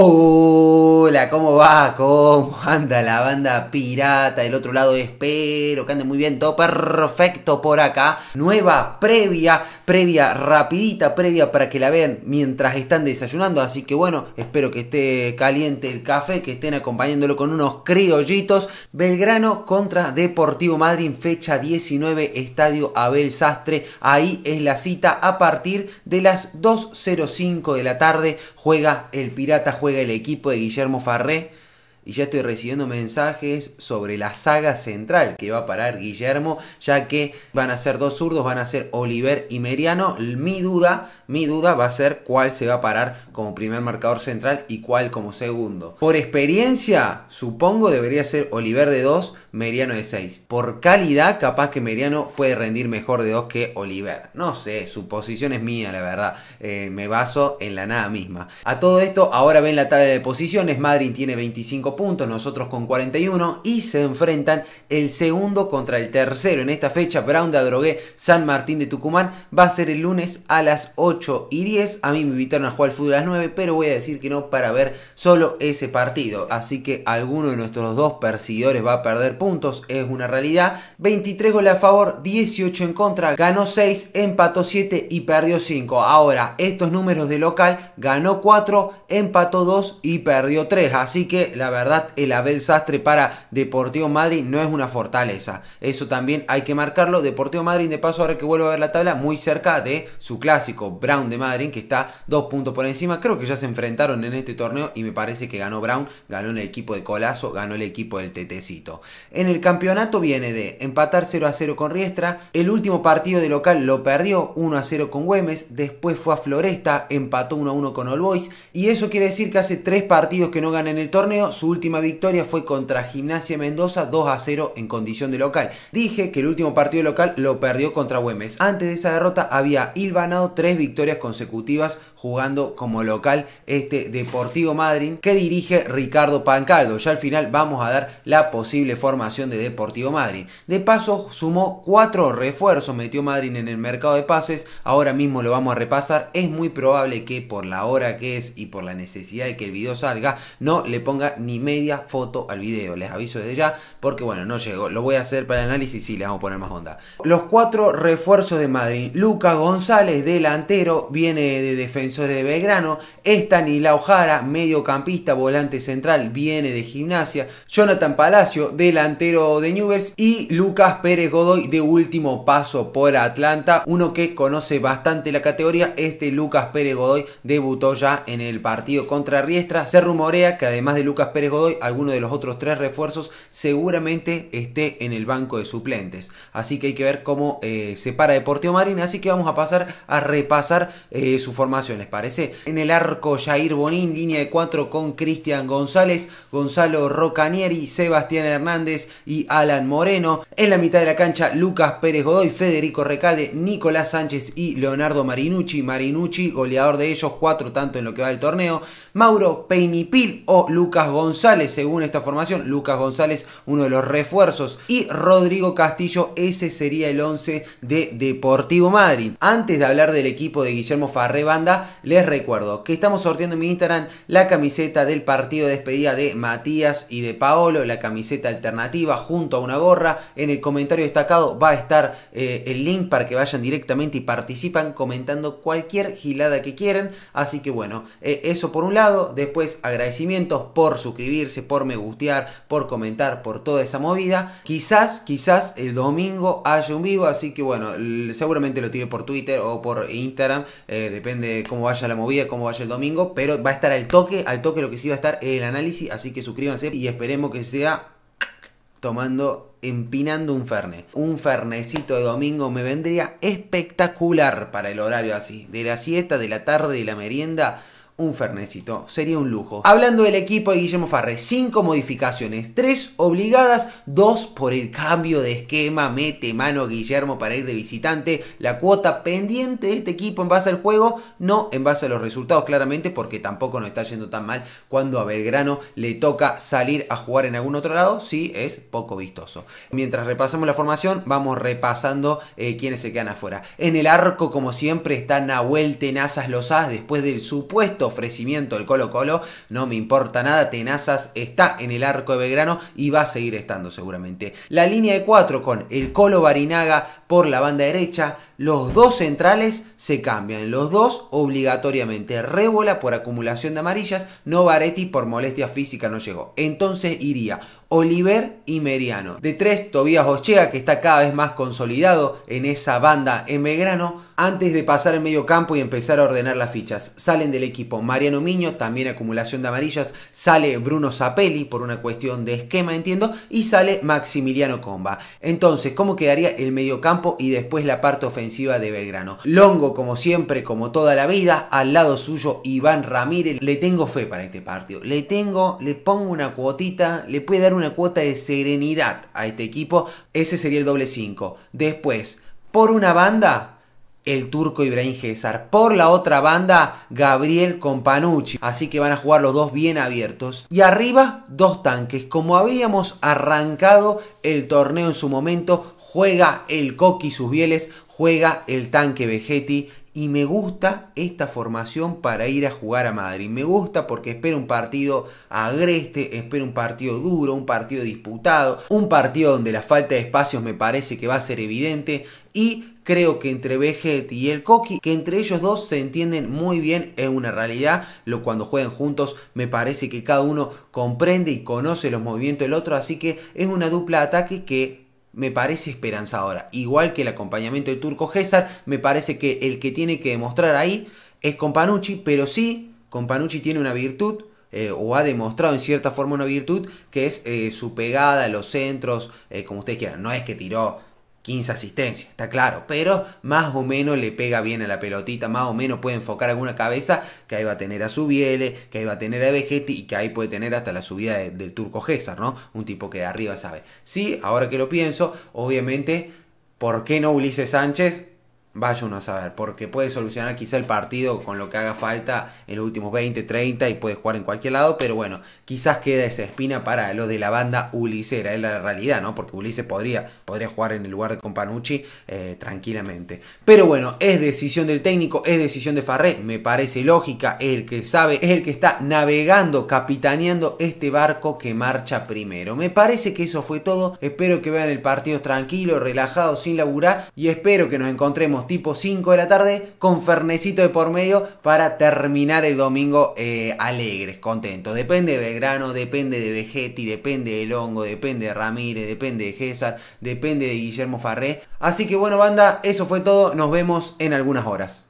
Oh. ¿cómo va? ¿Cómo anda la banda pirata? Del otro lado espero que ande muy bien, todo perfecto por acá. Nueva previa, previa rapidita, previa para que la vean mientras están desayunando. Así que bueno, espero que esté caliente el café, que estén acompañándolo con unos criollitos. Belgrano contra Deportivo Madrid, fecha 19, Estadio Abel Sastre. Ahí es la cita a partir de las 2.05 de la tarde. Juega el pirata, juega el equipo de Guillermo barré y ya estoy recibiendo mensajes sobre la saga central que va a parar Guillermo, ya que van a ser dos zurdos, van a ser Oliver y Meriano. Mi duda, mi duda va a ser cuál se va a parar como primer marcador central y cuál como segundo. Por experiencia, supongo debería ser Oliver de 2, Meriano de 6. Por calidad, capaz que Meriano puede rendir mejor de 2 que Oliver. No sé, su posición es mía, la verdad. Eh, me baso en la nada misma. A todo esto, ahora ven la tabla de posiciones. Madrid tiene 25 puntos, nosotros con 41 y se enfrentan el segundo contra el tercero. En esta fecha, Brown de Adrogué, San Martín de Tucumán, va a ser el lunes a las 8 y 10. A mí me invitaron a jugar al fútbol a las 9, pero voy a decir que no para ver solo ese partido. Así que alguno de nuestros dos perseguidores va a perder puntos, es una realidad. 23 goles a favor, 18 en contra, ganó 6, empató 7 y perdió 5. Ahora, estos números de local, ganó 4, empató 2 y perdió 3. Así que la verdad verdad el Abel Sastre para Deportivo Madrid no es una fortaleza. Eso también hay que marcarlo. Deportivo Madrid, de paso, ahora que vuelvo a ver la tabla, muy cerca de su clásico Brown de Madrid, que está dos puntos por encima. Creo que ya se enfrentaron en este torneo y me parece que ganó Brown, ganó el equipo de Colazo, ganó el equipo del Tetecito. En el campeonato viene de empatar 0 a 0 con Riestra, el último partido de local lo perdió 1 a 0 con Güemes, después fue a Floresta, empató 1 a 1 con All Boys y eso quiere decir que hace tres partidos que no gana en el torneo, última victoria fue contra Gimnasia Mendoza 2 a 0 en condición de local. Dije que el último partido local lo perdió contra Güemes. Antes de esa derrota había hilvanado tres victorias consecutivas jugando como local este Deportivo Madrid que dirige Ricardo Pancaldo. Ya al final vamos a dar la posible formación de Deportivo Madrid. De paso sumó cuatro refuerzos, metió Madrid en el mercado de pases. Ahora mismo lo vamos a repasar. Es muy probable que por la hora que es y por la necesidad de que el video salga no le ponga ni media foto al video. Les aviso desde ya, porque bueno, no llegó Lo voy a hacer para el análisis y les vamos a poner más onda. Los cuatro refuerzos de Madrid. Lucas González, delantero, viene de Defensores de Belgrano. Estanislao Ojara mediocampista, volante central, viene de Gimnasia. Jonathan Palacio, delantero de Newbers Y Lucas Pérez Godoy, de último paso por Atlanta. Uno que conoce bastante la categoría. Este Lucas Pérez Godoy debutó ya en el partido contra Riestra. Se rumorea que además de Lucas Pérez Godoy, alguno de los otros tres refuerzos seguramente esté en el banco de suplentes. Así que hay que ver cómo eh, se para Deportivo Marina. Así que vamos a pasar a repasar eh, su formación, ¿les parece? En el arco Jair Bonín, línea de cuatro con Cristian González, Gonzalo Rocanieri, Sebastián Hernández y Alan Moreno. En la mitad de la cancha, Lucas Pérez Godoy, Federico Recalde, Nicolás Sánchez y Leonardo Marinucci. Marinucci, goleador de ellos, cuatro tanto en lo que va del torneo. Mauro Peinipil o Lucas González según esta formación. Lucas González, uno de los refuerzos. Y Rodrigo Castillo, ese sería el 11 de Deportivo Madrid. Antes de hablar del equipo de Guillermo Farré Banda, les recuerdo que estamos sorteando en mi Instagram la camiseta del partido de despedida de Matías y de Paolo, la camiseta alternativa junto a una gorra. En el comentario destacado va a estar eh, el link para que vayan directamente y participan comentando cualquier gilada que quieran. Así que bueno, eh, eso por un lado. Después agradecimientos por suscribirse por me gustear, por comentar, por toda esa movida. Quizás, quizás el domingo haya un vivo, así que bueno, seguramente lo tire por Twitter o por Instagram, eh, depende cómo vaya la movida, cómo vaya el domingo, pero va a estar al toque, al toque lo que sí va a estar el análisis, así que suscríbanse y esperemos que sea tomando empinando un ferne. Un fernecito de domingo me vendría espectacular para el horario así. De la siesta, de la tarde, de la merienda un fernecito. Sería un lujo. Hablando del equipo de Guillermo Farre, 5 modificaciones, 3 obligadas, 2 por el cambio de esquema. Mete mano Guillermo para ir de visitante. La cuota pendiente de este equipo en base al juego, no en base a los resultados, claramente, porque tampoco nos está yendo tan mal cuando a Belgrano le toca salir a jugar en algún otro lado. Sí, es poco vistoso. Mientras repasamos la formación, vamos repasando eh, quiénes se quedan afuera. En el arco, como siempre, está Nahuel Tenazas as después del supuesto ofrecimiento del Colo Colo, no me importa nada, Tenazas está en el arco de Belgrano y va a seguir estando seguramente. La línea de 4 con el Colo Barinaga por la banda derecha, los dos centrales se cambian, los dos obligatoriamente. Rébola por acumulación de amarillas, Novaretti por molestia física no llegó. Entonces iría Oliver y Meriano. De tres, Tobías Ochea, que está cada vez más consolidado en esa banda en Megrano. Antes de pasar el medio campo y empezar a ordenar las fichas, salen del equipo Mariano Miño, también acumulación de amarillas, sale Bruno Zapelli por una cuestión de esquema, entiendo, y sale Maximiliano Comba. Entonces, ¿cómo quedaría el medio campo y después la parte ofensiva? de Belgrano. Longo, como siempre, como toda la vida, al lado suyo Iván Ramírez. Le tengo fe para este partido. Le tengo, le pongo una cuotita, le puede dar una cuota de serenidad a este equipo. Ese sería el doble 5. Después, por una banda, el turco Ibrahim Gesar. Por la otra banda, Gabriel Companucci. Así que van a jugar los dos bien abiertos. Y arriba, dos tanques. Como habíamos arrancado el torneo en su momento, juega el Coqui sus bieles, juega el tanque Vegetti y me gusta esta formación para ir a jugar a Madrid. Me gusta porque espero un partido agreste, espero un partido duro, un partido disputado, un partido donde la falta de espacios me parece que va a ser evidente y creo que entre Vegetti y el Coqui, que entre ellos dos se entienden muy bien, es una realidad, lo cuando juegan juntos me parece que cada uno comprende y conoce los movimientos del otro, así que es una dupla ataque que me parece esperanzadora. Igual que el acompañamiento de turco César, me parece que el que tiene que demostrar ahí es Companucci, pero sí, Companucci tiene una virtud, eh, o ha demostrado en cierta forma una virtud, que es eh, su pegada, a los centros, eh, como ustedes quieran. No es que tiró 15 asistencias, está claro, pero más o menos le pega bien a la pelotita, más o menos puede enfocar alguna cabeza que ahí va a tener a Subiele, que ahí va a tener a Vegetti y que ahí puede tener hasta la subida del turco César, ¿no? Un tipo que de arriba sabe. Sí, ahora que lo pienso, obviamente, ¿por qué no Ulises Sánchez? vaya uno a saber, porque puede solucionar quizá el partido con lo que haga falta en los últimos 20, 30 y puede jugar en cualquier lado, pero bueno, quizás queda esa espina para lo de la banda Ulisera, es la realidad, ¿no? Porque Ulises podría, podría jugar en el lugar de Companucci eh, tranquilamente. Pero bueno, es decisión del técnico, es decisión de Farré, me parece lógica, el que sabe, es el que está navegando, capitaneando este barco que marcha primero. Me parece que eso fue todo, espero que vean el partido tranquilo, relajado, sin laburar y espero que nos encontremos tipo 5 de la tarde, con Fernecito de por medio para terminar el domingo eh, alegres, contentos. Depende de Belgrano, depende de Vegetti, depende de Longo, depende de Ramírez, depende de César, depende de Guillermo Farré. Así que bueno, banda, eso fue todo. Nos vemos en algunas horas.